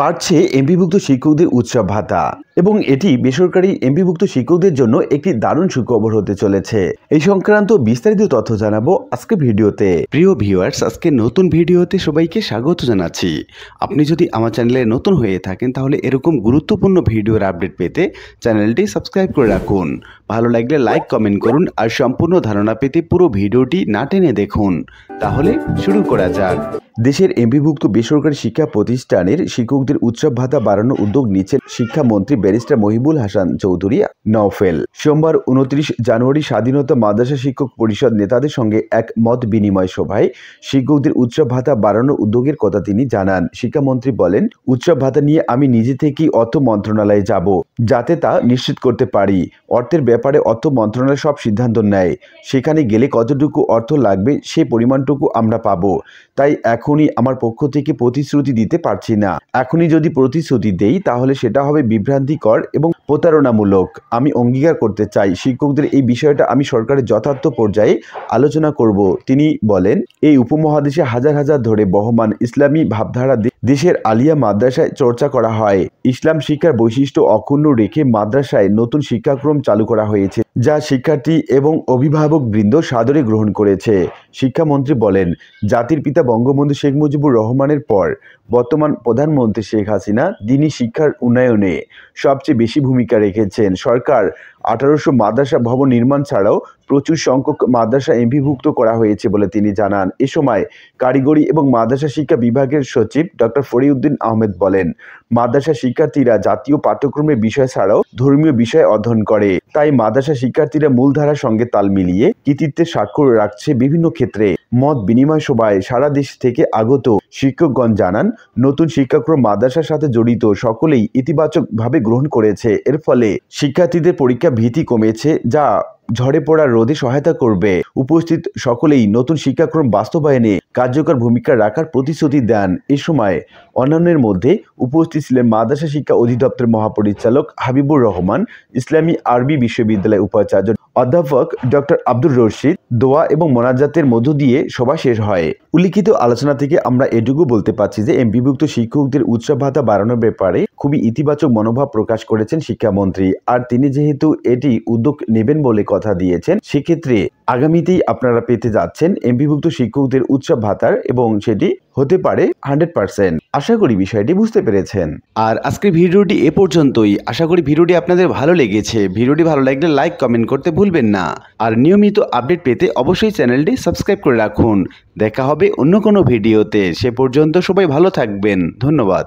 বাড়ছে এমপিভুক্ত শিক্ষকদের উৎসব ভাতা এবং এটি বেসরকারি এমপিভুক্ত শিক্ষকদের জন্য একটি দারুণ সুখবর হতে চলেছে এই সংক্রান্ত বিস্তারিত তথ্য জানাবো আজকে ভিডিওতে প্রিয় ভিউয়ার্স আজকে নতুন ভিডিওতে সবাইকে স্বাগত জানাচ্ছি আপনি যদি আমার চ্যানেলে নতুন হয়ে থাকেন তাহলে এরকম গুরুত্বপূর্ণ ভিডিওর আপডেট পেতে চ্যানেলটি সাবস্ক্রাইব করে রাখুন ভালো লাগলে লাইক কমেন্ট করুন আর সম্পূর্ণ ধারণা পেতে পুরো ভিডিওটি না টেনে দেখুন তাহলে শুরু করা যাক দেশের এমপিভুক্ত বেসরকারি শিক্ষা প্রতিষ্ঠানের শিক্ষকদের উৎসব ভাতা বাড়ানোর উদ্যোগ নিচ্ছেন শিক্ষামন্ত্রী ব্যারিস্টার মহিবুল হাসান চৌধুরী নওফেল সোমবার উনত্রিশ জানুয়ারি স্বাধীনতা মাদ্রাসা শিক্ষক পরিষদ নেতাদের সঙ্গে এক মত বিনিময় সভায় শিক্ষকদের উৎসব ভাতা বাড়ানোর উদ্যোগের কথা তিনি জানান শিক্ষামন্ত্রী বলেন উৎসব ভাতা নিয়ে আমি নিজে থেকেই অর্থ মন্ত্রণালয়ে যাব যাতে তা নিশ্চিত করতে পারি অর্থের ব্যাপারে অর্থ মন্ত্রণালয় সব সিদ্ধান্ত নেয় সেখানে গেলে কতটুকু অর্থ লাগবে সেই পরিমাণটুকু আমরা পাব তাই এখনই আমার পক্ষ থেকে প্রতিশ্রুতি দিতে পারছি না এখনই যদি প্রতিশ্রুতি দেই তাহলে সেটা হবে বিভ্রান্তিকর এবং প্রতারণামূলক আমি অঙ্গীকার করতে চাই শিক্ষকদের এই বিষয়টা আমি সরকারের যথার্থ পর্যায়ে আলোচনা করব তিনি বলেন এই উপমহাদেশে হাজার হাজার ধরে বহমান ইসলামী ভাবধারা দেশের আলিয়া মাদ্রাসায় চর্চা করা হয় ইসলাম শিক্ষার বৈশিষ্ট্য অক্ষুণ্ণ রেখে মাদ্রাসায় নতুন শিক্ষাক্রম চালু করা হয়েছে যা শিক্ষার্থী এবং অভিভাবকবৃন্দ সাদরে গ্রহণ করেছে শিক্ষামন্ত্রী বলেন জাতির পিতা বঙ্গবন্ধু শেখ মুজিবুর রহমানের পর বর্তমান প্রধানমন্ত্রী শেখ হাসিনা তিনি শিক্ষার উন্নয়নে সবচেয়ে বেশি ভূমিকা রেখেছেন সরকার আঠারোশো মাদ্রাসা ভবন নির্মাণ ছাড়াও প্রচুর সংখ্যক মাদ্রাসা এমভিভুক্ত করা হয়েছে বলে তিনি জানান এ সময় কারিগরি এবং মাদ্রাসা শিক্ষা বিভাগের সচিব ডক্টর ফরিউদ্দিন আহমেদ বলেন মাদ্রাসা শিক্ষার্থীরা জাতীয় পাঠ্যক্রমের বিষয় ছাড়াও ধর্মীয় বিষয় অধ্যয়ন করে তাই মাদ্রাসা শিক্ষার্থীরা মূলধারার সঙ্গে তাল মিলিয়ে কৃতিত্বের স্বাক্ষর রাখছে বিভিন্ন ক্ষেত্রে মত বিনিময় সভায় সারা দেশ থেকে আগত শিক্ষকগণ জানান নতুন শিক্ষাক্রম মাদ্রাসার সাথে জড়িত সকলেই ইতিবাচকভাবে গ্রহণ করেছে এর ফলে শিক্ষার্থীদের পরীক্ষা ভীতি কমেছে যা ঝড়ে পড়া রোধে সহায়তা করবে উপস্থিত সকলেই নতুন শিক্ষাক্রম বাস্তবায়নে কার্যকর ভূমিকা রাখার প্রতিশ্রুতি দেন এ সময় অন্যান্যের মধ্যে উপস্থিত ছিলেন মাদ্রাসা শিক্ষা অধিদপ্তরের মহাপরিচালক হাবিবুর রহমান ইসলামী আরবি বিশ্ববিদ্যালয়ের উপাচার্য অধ্যাপক ডক্টর আব্দুর রশিদ দোয়া এবং মোনাজাতের মধ্য দিয়ে সভা শেষ হয় উল্লিখিত আলোচনা থেকে আমরা এটুকু বলতে পারছি যে এমপিভুক্ত শিক্ষকদের উৎসব ভাতা বাড়ানোর ব্যাপারে খুবই ইতিবাচক মনোভাব প্রকাশ করেছেন শিক্ষামন্ত্রী আর তিনি যেহেতু এটি উদ্যোগ নেবেন বলে কথা দিয়েছেন সেক্ষেত্রে আগামীতেই আপনারা পেতে যাচ্ছেন এমপিভুক্ত শিক্ষকদের উৎসব ভাতার এবং সেটি হতে পারে হান্ড্রেড পার্সেন্ট আশা করি বিষয়টি বুঝতে পেরেছেন আর আজকের ভিডিওটি এ পর্যন্তই আশা করি ভিডিওটি আপনাদের ভালো লেগেছে ভিডিওটি ভালো লাগলে লাইক কমেন্ট করতে ভুলবেন না আর নিয়মিত আপডেট পেতে অবশ্যই চ্যানেলটি সাবস্ক্রাইব করে রাখুন দেখা হবে অন্য কোনো ভিডিওতে সে পর্যন্ত সবাই ভালো থাকবেন ধন্যবাদ